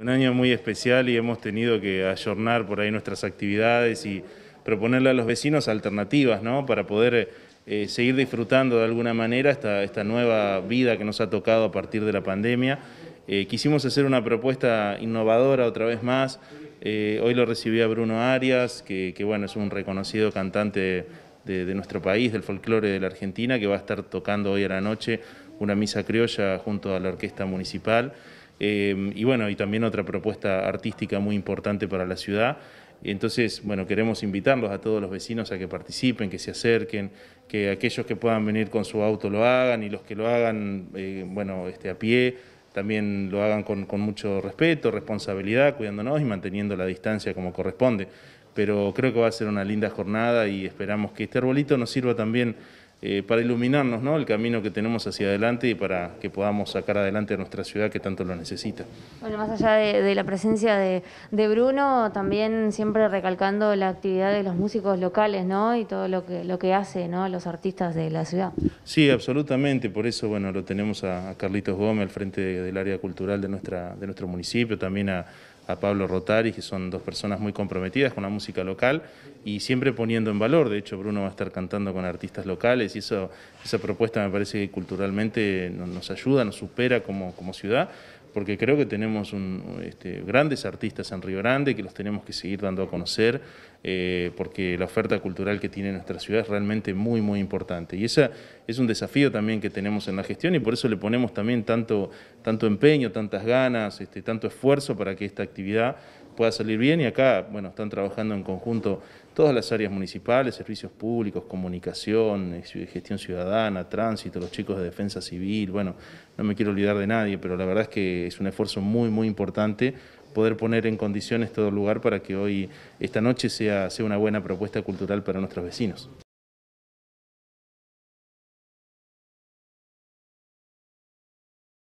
Un año muy especial y hemos tenido que ayornar por ahí nuestras actividades y proponerle a los vecinos alternativas, ¿no? Para poder eh, seguir disfrutando de alguna manera esta, nueva vida que nos ha tocado a partir de la pandemia. Eh, quisimos hacer una propuesta innovadora otra vez más. Eh, hoy lo recibí a Bruno Arias, que, bueno, es un reconocido cantante de, de, nuestro país, del folclore de la Argentina, que va a estar tocando hoy a la noche una misa criolla junto a la orquesta municipal. Em, y bueno, y también otra propuesta artística muy importante para la ciudad. Entonces, bueno, queremos invitarlos a todos los vecinos a que participen, que se acerquen, que aquellos que puedan venir con su auto lo hagan y los que lo hagan, eh, bueno, este, a pie, también lo hagan con, con mucho respeto, responsabilidad, cuidándonos y manteniendo la distancia como corresponde. Pero creo que va a ser una linda jornada y esperamos que este arbolito nos sirva también eh, para iluminarnos ¿no? el camino que tenemos hacia adelante y para que podamos sacar adelante a nuestra ciudad que tanto lo necesita. Bueno, más allá de, la presencia de, Bruno, también siempre recalcando la actividad de los músicos locales ¿no? y todo lo que, lo que hace ¿no? los artistas de la ciudad. Sí, absolutamente, por eso bueno, lo tenemos a, Carlitos Gómez al frente del área cultural de, nuestra, de nuestro municipio, también a a Pablo Rotari, que son dos personas muy comprometidas con la música local y siempre poniendo en valor. De hecho, Bruno va a estar cantando con artistas locales y eso, esa propuesta me parece que culturalmente nos ayuda, nos supera como, como ciudad, porque creo que tenemos un, este, grandes artistas en Río Grande que los tenemos que seguir dando a conocer, eh, porque la oferta cultural que tiene nuestra ciudad es realmente muy, muy importante. Y ese es un desafío también que tenemos en la gestión y por eso le ponemos también tanto, tanto empeño, tantas ganas, este, tanto esfuerzo para que esta actividad actividad pueda salir bien y acá, bueno, están trabajando en conjunto todas las áreas municipales, servicios públicos, comunicación, eh, gestión ciudadana, tránsito, los chicos de defensa civil, bueno, no me quiero olvidar de nadie, pero la verdad es que es un esfuerzo muy, muy importante poder poner en condiciones todo el lugar para que hoy, esta noche, sea, sea una buena propuesta cultural para nuestros vecinos.